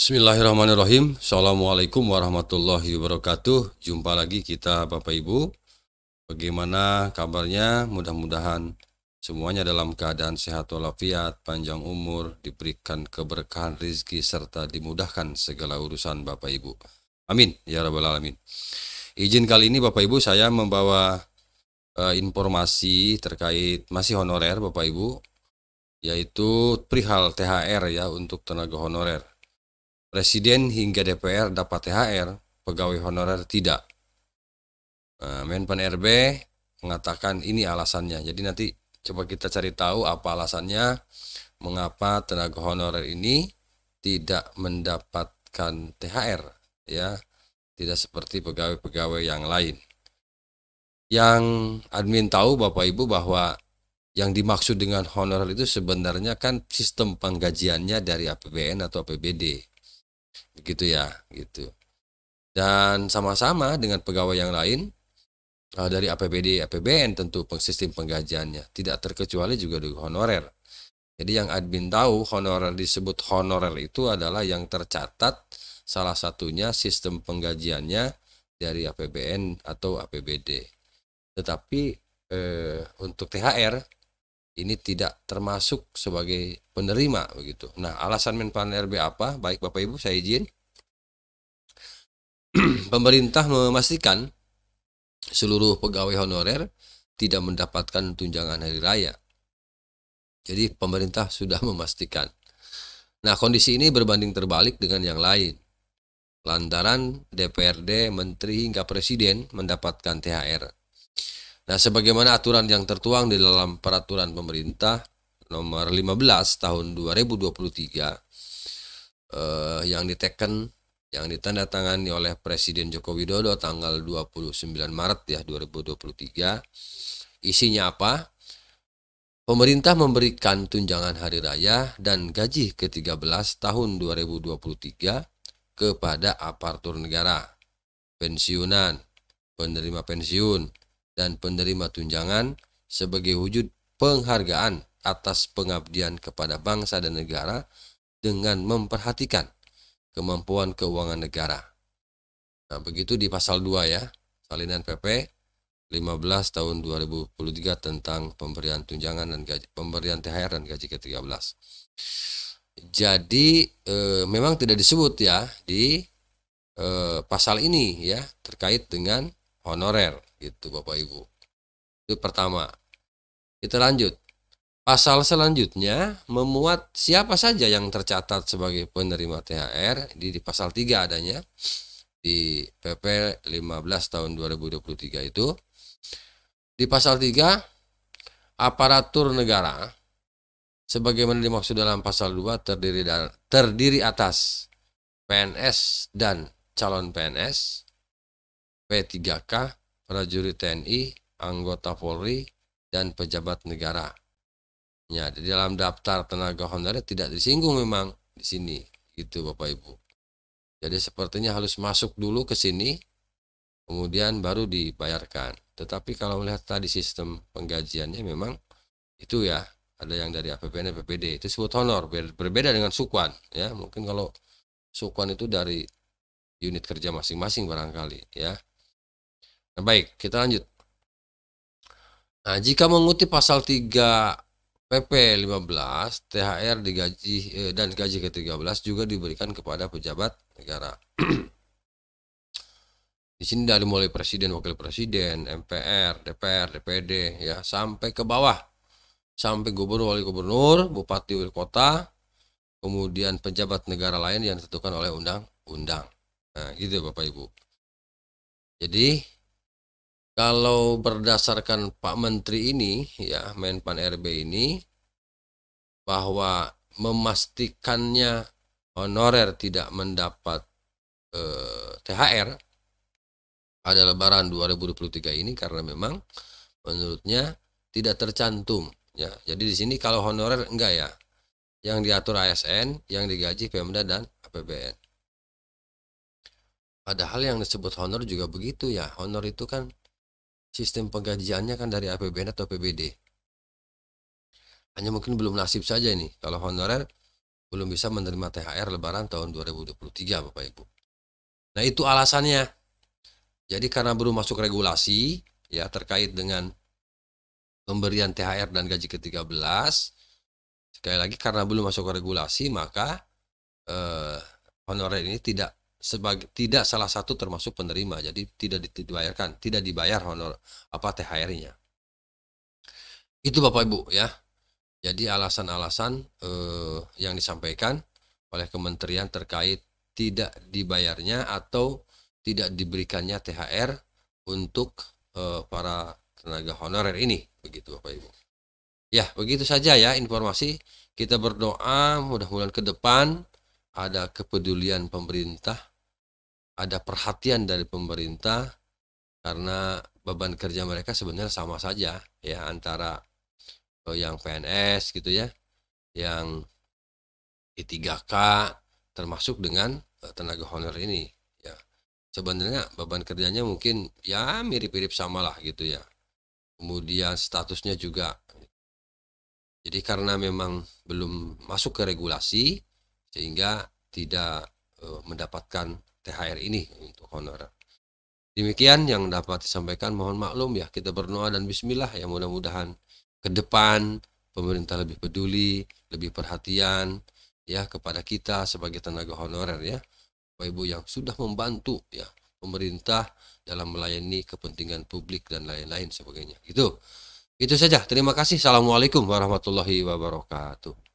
Bismillahirrahmanirrahim. Assalamualaikum warahmatullahi wabarakatuh. Jumpa lagi kita Bapak Ibu. Bagaimana kabarnya? Mudah-mudahan semuanya dalam keadaan sehat walafiat, panjang umur, diberikan keberkahan rizki serta dimudahkan segala urusan Bapak Ibu. Amin ya rabbal alamin. Izin kali ini Bapak Ibu saya membawa Eh, informasi terkait masih honorer Bapak Ibu yaitu perihal THR ya untuk tenaga honorer. Presiden hingga DPR dapat THR, pegawai honorer tidak. Nah, Menpan RB mengatakan ini alasannya. Jadi nanti coba kita cari tahu apa alasannya mengapa tenaga honorer ini tidak mendapatkan THR ya, tidak seperti pegawai-pegawai yang lain yang admin tahu Bapak Ibu bahwa yang dimaksud dengan honorer itu sebenarnya kan sistem penggajiannya dari APBN atau APBD. Begitu ya, gitu. Dan sama-sama dengan pegawai yang lain eh, dari APBD, APBN tentu sistem penggajiannya tidak terkecuali juga di honorer. Jadi yang admin tahu honorer disebut honorer itu adalah yang tercatat salah satunya sistem penggajiannya dari APBN atau APBD tetapi eh, untuk THR ini tidak termasuk sebagai penerima begitu. Nah, alasan Menpan RB apa? Baik Bapak Ibu, saya izin. Pemerintah memastikan seluruh pegawai honorer tidak mendapatkan tunjangan hari raya. Jadi pemerintah sudah memastikan. Nah, kondisi ini berbanding terbalik dengan yang lain. Lantaran DPRD, menteri hingga presiden mendapatkan THR Nah, sebagaimana aturan yang tertuang di dalam peraturan pemerintah nomor 15 tahun 2023 eh, yang diteken yang ditandatangani oleh Presiden Joko Widodo tanggal 29 Maret ya 2023. Isinya apa? Pemerintah memberikan tunjangan hari raya dan gaji ke-13 tahun 2023 kepada aparatur negara, pensiunan, penerima pensiun, dan penerima tunjangan sebagai wujud penghargaan atas pengabdian kepada bangsa dan negara dengan memperhatikan kemampuan keuangan negara. Nah, begitu di pasal 2 ya, salinan PP 15 tahun 2023 tentang pemberian tunjangan dan gaji, pemberian THR dan gaji ke-13. Jadi e, memang tidak disebut ya di e, pasal ini ya terkait dengan honorer itu Bapak Ibu. Itu pertama. Kita lanjut. Pasal selanjutnya memuat siapa saja yang tercatat sebagai penerima THR, di, di pasal 3 adanya di PP 15 tahun 2023 itu. Di pasal 3 aparatur negara sebagaimana dimaksud dalam pasal 2 terdiri dari, terdiri atas PNS dan calon PNS P3K prajurit TNI, anggota Polri, dan pejabat negara. Ya, di dalam daftar tenaga honorer tidak disinggung memang di sini, gitu Bapak Ibu. Jadi sepertinya harus masuk dulu ke sini, kemudian baru dibayarkan. Tetapi kalau melihat tadi sistem penggajiannya memang itu ya, ada yang dari APBN dan PPD, itu sebut honor, berbeda dengan sukuan. Ya, mungkin kalau sukuan itu dari unit kerja masing-masing barangkali ya Nah, baik, kita lanjut. Nah, jika mengutip pasal 3 PP 15, THR digaji eh, dan gaji ke-13 juga diberikan kepada pejabat negara. Di sini dari mulai presiden, wakil presiden, MPR, DPR, DPD ya sampai ke bawah. Sampai gubernur, wali gubernur, bupati, wali kota, kemudian pejabat negara lain yang ditentukan oleh undang-undang. Nah, gitu ya, Bapak Ibu. Jadi kalau berdasarkan Pak Menteri ini ya Menpan RB ini bahwa memastikannya honorer tidak mendapat eh, THR pada lebaran 2023 ini karena memang menurutnya tidak tercantum ya. Jadi di sini kalau honorer enggak ya. Yang diatur ASN, yang digaji Pemda dan APBN. Padahal yang disebut honor juga begitu ya. Honor itu kan sistem penggajiannya kan dari APBN atau PBD. Hanya mungkin belum nasib saja ini kalau honorer belum bisa menerima THR lebaran tahun 2023 Bapak Ibu. Nah, itu alasannya. Jadi karena belum masuk regulasi ya terkait dengan pemberian THR dan gaji ke-13 sekali lagi karena belum masuk regulasi maka eh, honorer ini tidak sebagai tidak salah satu termasuk penerima jadi tidak dibayarkan tidak dibayar honor apa THR-nya itu Bapak Ibu ya jadi alasan-alasan eh, yang disampaikan oleh kementerian terkait tidak dibayarnya atau tidak diberikannya THR untuk eh, para tenaga honorer ini begitu Bapak Ibu ya begitu saja ya informasi kita berdoa mudah-mudahan ke depan ada kepedulian pemerintah ada perhatian dari pemerintah karena beban kerja mereka sebenarnya sama saja ya antara eh, yang PNS gitu ya, yang I3K termasuk dengan eh, tenaga honorer ini ya. Sebenarnya beban kerjanya mungkin ya mirip-mirip samalah gitu ya. Kemudian statusnya juga jadi karena memang belum masuk ke regulasi sehingga tidak eh, mendapatkan THR ini untuk honor. Demikian yang dapat disampaikan mohon maklum ya kita berdoa dan bismillah ya mudah-mudahan ke depan pemerintah lebih peduli, lebih perhatian ya kepada kita sebagai tenaga honorer ya. Bapak Ibu yang sudah membantu ya pemerintah dalam melayani kepentingan publik dan lain-lain sebagainya. Itu. Itu saja. Terima kasih. Assalamualaikum warahmatullahi wabarakatuh.